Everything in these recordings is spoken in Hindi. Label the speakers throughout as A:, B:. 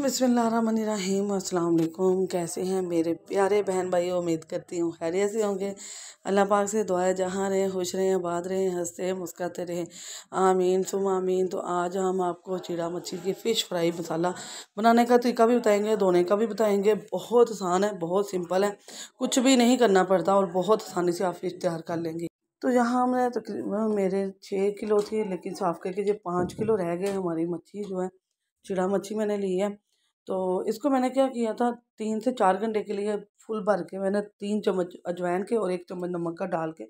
A: बसमीम अल्लाम कैसे हैं मेरे प्यारे बहन भाई उम्मीद करती हूँ खैरियत से होंगे अल्लाह पाक से दुआएं जहाँ रहें खुश रहें आबाद रहें हंसते मुस्काते रहें आमीन सुम आमीन तो आज हम आपको चिड़ा मच्छी की फ़िश फ्राई मसाला बनाने का तरीका भी बताएंगे धोने का भी बताएंगे बहुत आसान है बहुत सिंपल है कुछ भी नहीं करना पड़ता और बहुत आसानी से आप फिश तैयार कर लेंगे तो यहाँ हमने तकरीबन मेरे छः किलो थी लेकिन साफ़ करके जो पाँच किलो रह गए हमारी मच्छी जो है चिड़ा मच्छी मैंने ली है तो इसको मैंने क्या किया था तीन से चार घंटे के लिए फुल भर के मैंने तीन चम्मच अजवाइन के और एक चम्मच नमक का डाल के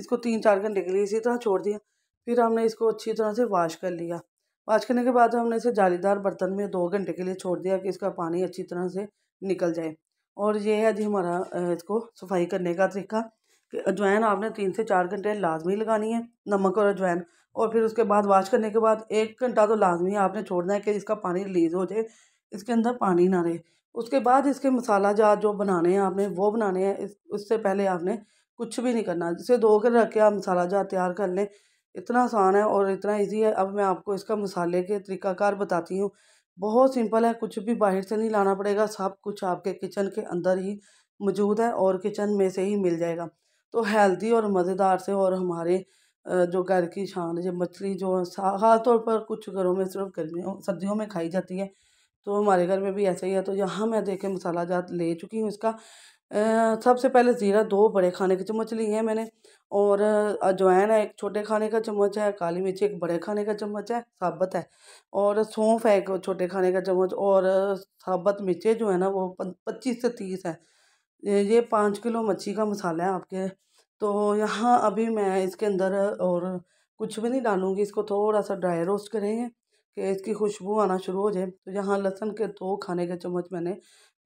A: इसको तीन चार घंटे के लिए इसी तरह छोड़ दिया फिर हमने इसको अच्छी तरह से वाश कर लिया वाश करने के बाद हमने इसे जालीदार बर्तन में दो घंटे के लिए छोड़ दिया कि इसका पानी अच्छी तरह से निकल जाए और ये है जी हमारा इसको सफाई करने का तरीका कि अजवाइन आपने तीन से चार घंटे लाजमी लगानी है नमक और अजवाइन और फिर उसके बाद वाश करने के बाद एक घंटा तो लाजमी आपने छोड़ना है कि इसका पानी रिलीज़ हो जाए इसके अंदर पानी ना रहे उसके बाद इसके मसाला जार जो बनाने हैं आपने वो बनाने हैं इस उससे पहले आपने कुछ भी नहीं करना जिसे धो कर रख के आप मसाला जार तैयार कर लें इतना आसान है और इतना इजी है अब मैं आपको इसका मसाले के तरीकाकार बताती हूँ बहुत सिंपल है कुछ भी बाहर से नहीं लाना पड़ेगा सब कुछ आपके किचन के अंदर ही मौजूद है और किचन में से ही मिल जाएगा तो हेल्दी और मज़ेदार से और हमारे जो घर की शान जो मछली जो ख़ास तौर पर कुछ घरों में सिर्फ गर्मियों सर्दियों में खाई जाती है तो हमारे घर में भी ऐसा ही है तो यहाँ मैं देखे मसाला जात ले चुकी हूँ इसका सबसे पहले ज़ीरा दो बड़े खाने के चम्मच लिए हैं मैंने और अजवाइन है एक छोटे खाने का चम्मच है काली मिर्च एक बड़े खाने का चम्मच है साबत है और सौंफ है एक छोटे खाने का चम्मच और साबत मिर्चें जो है ना वो पच्चीस से तीस है ये पाँच किलो मच्छी का मसाला है आपके तो यहाँ अभी मैं इसके अंदर और कुछ भी नहीं डालूँगी इसको थोड़ा सा ड्राई रोस्ट करेंगे कि इसकी खुशबू आना शुरू हो जाए तो यहाँ लहसन के दो खाने के चम्मच मैंने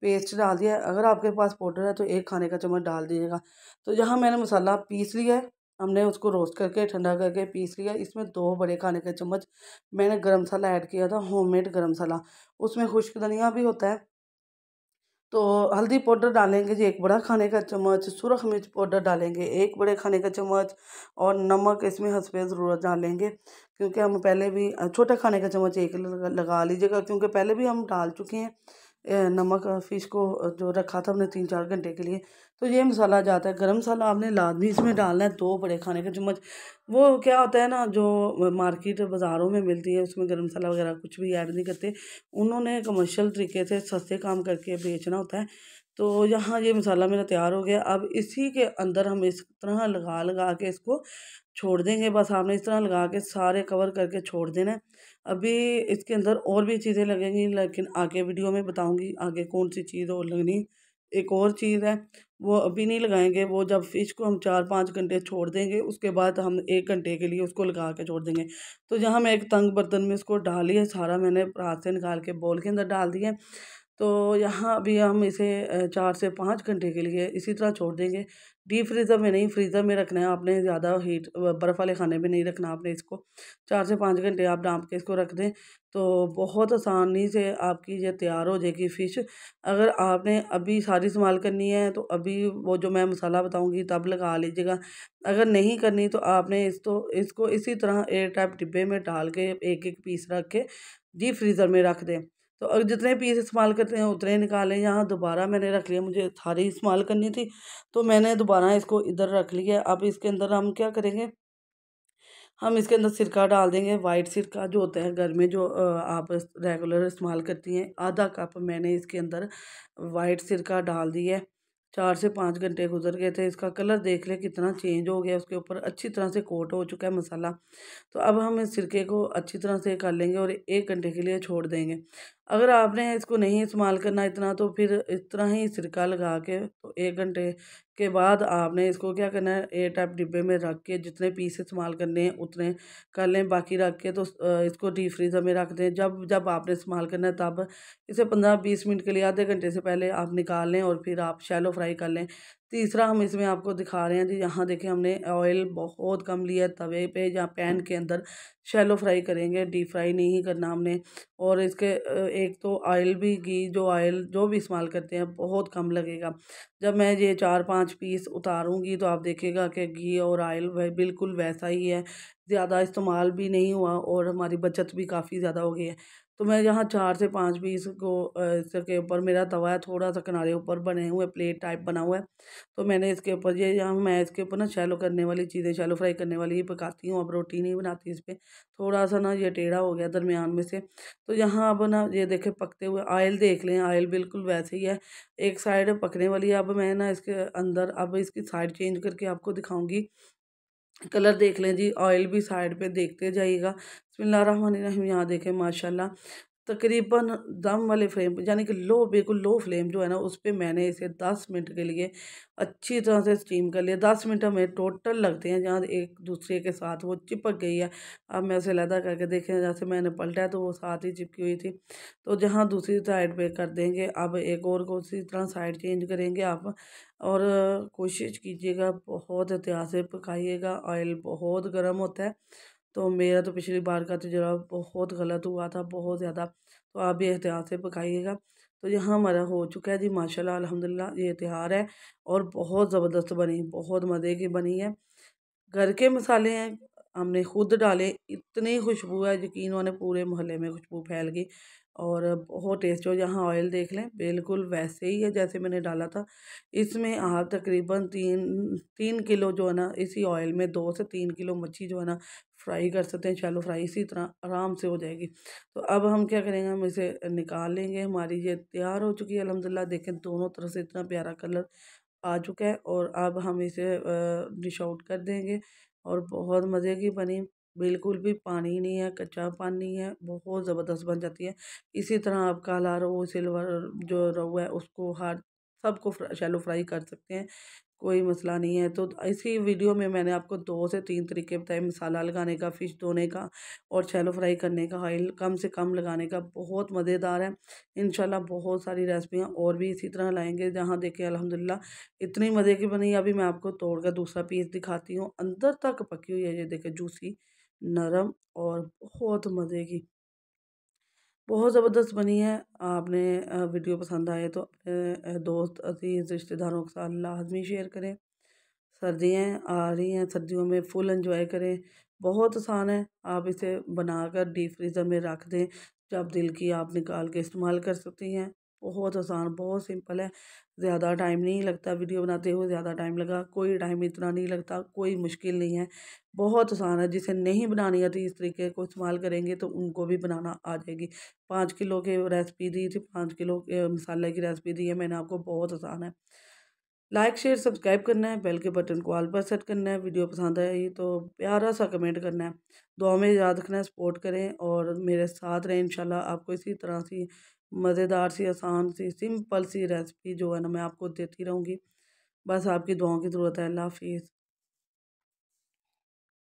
A: पेस्ट डाल दिया है अगर आपके पास पाउडर है तो एक खाने का चम्मच डाल दीजिएगा तो यहाँ मैंने मसाला पीस लिया है हमने उसको रोस्ट करके ठंडा करके पीस लिया इसमें दो बड़े खाने के चम्मच मैंने गरम मसाला ऐड किया था होममेड गरम मसाला उसमें खुश्क धनिया भी होता है तो हल्दी पाउडर डालेंगे जी एक बड़ा खाने का चम्मच सुरख मिर्च पाउडर डालेंगे एक बड़े खाने का चम्मच और नमक इसमें हंसपे ज़रूरत डालेंगे क्योंकि हम पहले भी छोटा खाने का चम्मच एक लगा लीजिएगा क्योंकि पहले भी हम डाल चुके हैं नमक फ़िश को जो रखा था हमने तीन चार घंटे के लिए तो ये मसाला जाता है गरम मसाला आपने लाजमी इसमें डालना है दो बड़े खाने का चम्मच वो क्या होता है ना जो मार्केट बाज़ारों में मिलती है उसमें गरम मसाला वगैरह कुछ भी ऐड नहीं करते उन्होंने कमर्शियल तरीके से सस्ते काम करके बेचना होता है तो यहाँ ये मसाला मेरा तैयार हो गया अब इसी के अंदर हम इस तरह लगा लगा के इसको छोड़ देंगे बस आपने इस तरह लगा के सारे कवर करके छोड़ देना है अभी इसके अंदर और भी चीज़ें लगेंगी लेकिन आगे वीडियो में बताऊँगी आगे कौन सी चीज़ और लगनी एक और चीज़ है वो अभी नहीं लगाएंगे वो जब फ़िश को हम चार पाँच घंटे छोड़ देंगे उसके बाद हम एक घंटे के लिए उसको लगा के छोड़ देंगे तो यहाँ मैं एक तंग बर्तन में उसको डाली है सारा मैंने हाथ से निकाल के बॉल के अंदर डाल दिया तो यहाँ अभी हम इसे चार से पाँच घंटे के लिए इसी तरह छोड़ देंगे डीप फ्रीज़र में नहीं फ्रीज़र में रखना है आपने ज़्यादा हीट बर्फ़ वाले खाने में नहीं रखना आपने इसको चार से पाँच घंटे आप डांप के इसको रख दें तो बहुत आसानी से आपकी ये तैयार हो जाएगी फ़िश अगर आपने अभी सारी इस्तेमाल करनी है तो अभी वो जो मैं मसाला बताऊँगी तब लगा लीजिएगा अगर नहीं करनी तो आपने इस तो इसको इसी तरह एयर टाइप डिब्बे में डाल के एक एक पीस रख के डीप फ्रीज़र में रख दें तो अगर जितने पीस इस्तेमाल करते हैं उतने ही निकालें यहाँ दोबारा मैंने रख लिया मुझे थारी इस्तेमाल करनी थी तो मैंने दोबारा इसको इधर रख लिया अब इसके अंदर हम क्या करेंगे हम इसके अंदर सिरका डाल देंगे वाइट सिरका जो होता है घर में जो आप रेगुलर इस्तेमाल करती हैं आधा कप मैंने इसके अंदर वाइट सिरका डाल दिया है चार से पाँच घंटे गुजर गए थे इसका कलर देख ले कितना चेंज हो गया उसके ऊपर अच्छी तरह से कोट हो चुका है मसाला तो अब हम इस सिरके को अच्छी तरह से कर लेंगे और एक घंटे के लिए छोड़ देंगे अगर आपने इसको नहीं इस्तेमाल करना इतना तो फिर इस तरह ही सिरका लगा के तो एक घंटे के बाद आपने इसको क्या करना है एयर टाइप डिब्बे में रख के जितने पीस इस्तेमाल करने हैं उतने कर लें बाकी रख के तो इसको डीप फ्रीज़र में रख दें जब जब आपने इस्तेमाल करना है तब इसे पंद्रह बीस मिनट के लिए आधे घंटे से पहले आप निकाल लें और फिर आप शैलो फ्राई कर लें तीसरा हम इसमें आपको दिखा रहे हैं जी यहाँ देखें हमने ऑयल बहुत कम लिया तवे पे या पैन के अंदर शैलो फ्राई करेंगे डीप फ्राई नहीं करना हमने और इसके एक तो ऑयल भी घी जो ऑयल जो भी इस्तेमाल करते हैं बहुत कम लगेगा जब मैं ये चार पांच पीस उतारूंगी तो आप देखिएगा कि घी और ऑयल वह बिल्कुल वैसा ही है ज़्यादा इस्तेमाल भी नहीं हुआ और हमारी बचत भी काफ़ी ज़्यादा हो गई है तो मैं यहाँ चार से पाँच पीस को इसके ऊपर मेरा तवा है थोड़ा सा किनारे ऊपर बने हुए प्लेट टाइप बना हुआ है तो मैंने इसके ऊपर ये यहाँ मैं इसके ऊपर ना शैलो करने वाली चीज़ें शैलो फ्राई करने वाली ही पकाती हूँ अब रोटी नहीं बनाती इस पर थोड़ा सा ना ये टेढ़ा हो गया दरमियान में से तो यहाँ अब ना ये देखें पकते हुए आयल देख लें आयल बिल्कुल वैसे ही है एक साइड पकने वाली है अब मैं ना इसके अंदर अब इसकी साइड चेंज करके आपको दिखाऊँगी कलर देख लें जी ऑयल भी साइड पे देखते जाइएगा बसमिल्ल यहाँ देखें माशाल्लाह तकरीबन दम वाले फ्लेम यानी कि लो बिल्कुल लो फ्लेम जो है ना उस पर मैंने इसे दस मिनट के लिए अच्छी तरह से स्टीम कर लिया दस मिनट हमें टोटल लगते हैं जहाँ एक दूसरे के साथ वो चिपक गई है अब मैं उसे लदा करके देखें जैसे मैंने पलटा है तो वो साथ ही चिपकी हुई थी तो जहाँ दूसरी साइड पर कर देंगे अब एक और को उसी तरह साइड चेंज करेंगे आप और कोशिश कीजिएगा बहुत एहतियात से पकाइएगा ऑयल बहुत गर्म होता है तो मेरा तो पिछली बार का तजुर्बा तो बहुत गलत हुआ था बहुत ज़्यादा तो आप भी एहतियात से पकाइएगा तो यहाँ हमारा हो चुका है जी माशा अलहमदिल्ला ये त्यौहार है और बहुत ज़बरदस्त बनी बहुत मज़े की बनी है घर के मसाले हैं हमने खुद डाले इतनी खुशबू है यकीन मैंने पूरे मोहल्ले में खुशबू फैल गई और बहुत टेस्ट हो यहाँ ऑयल देख लें बिल्कुल वैसे ही है जैसे मैंने डाला था इसमें आप तकरीबन तीन तीन किलो जो है ना इसी ऑयल में दो से तीन किलो मच्छी जो है ना फ्राई कर सकते हैं शैलो फ्राई इसी तरह आराम से हो जाएगी तो अब हम क्या करेंगे हम इसे निकाल लेंगे हमारी ये तैयार हो चुकी है अलहमदिल्ला देखें दोनों तरफ से इतना प्यारा कलर आ चुका है और अब हम इसे डिश आउट कर देंगे और बहुत मज़े की बनी बिल्कुल भी पानी नहीं है कच्चा पानी है बहुत ज़बरदस्त बन जाती है इसी तरह आप काला रो सिल्वर जो रोह है उसको हर सबको शैलो फ्राई कर सकते हैं कोई मसला नहीं है तो इसी वीडियो में मैंने आपको दो से तीन तरीके बताए मसाला लगाने का फ़िश धोने का और शैलो फ्राई करने का ऑयल कम से कम लगाने का बहुत मज़ेदार है इन बहुत सारी रेसिपियाँ और भी इसी तरह लाएंगे जहाँ देखें अलहमदिल्ला इतनी मज़े की बनी अभी मैं आपको तोड़कर दूसरा पीस दिखाती हूँ अंदर तक पकी हुई है ये देखें जूसी नरम और बहुत मज़े की बहुत ज़बरदस्त बनी है आपने वीडियो पसंद आए तो अपने दोस्त अजीज़ रिश्तेदारों के साथ लाजमी शेयर करें सर्दियाँ आ रही हैं सर्दियों में फुल एंजॉय करें बहुत आसान है आप इसे बनाकर डीप फ्रीज़र में रख दें जब दिल की आप निकाल के इस्तेमाल कर सकती हैं बहुत आसान बहुत सिंपल है ज़्यादा टाइम नहीं लगता वीडियो बनाते हुए ज़्यादा टाइम लगा कोई टाइम इतना नहीं लगता कोई मुश्किल नहीं है बहुत आसान है जिसे नहीं बनानी आती तो इस तरीके को इस्तेमाल करेंगे तो उनको भी बनाना आ जाएगी पाँच किलो के रेसिपी दी थी पाँच किलो के मसाले की रेसिपी दी है मैंने आपको बहुत आसान है लाइक शेयर सब्सक्राइब करना है बेल के बटन को ऑल पर सेट करना है वीडियो पसंद आई तो प्यारा सा कमेंट करना है दुआ में याद रखना है सपोर्ट करें और मेरे साथ रहें इंशाल्लाह आपको इसी तरह सी मज़ेदार सी आसान सी सिंपल सी रेसिपी जो है ना मैं आपको देती रहूँगी बस आपकी दुआओं की ज़रूरत है अल्लाह हाफिज़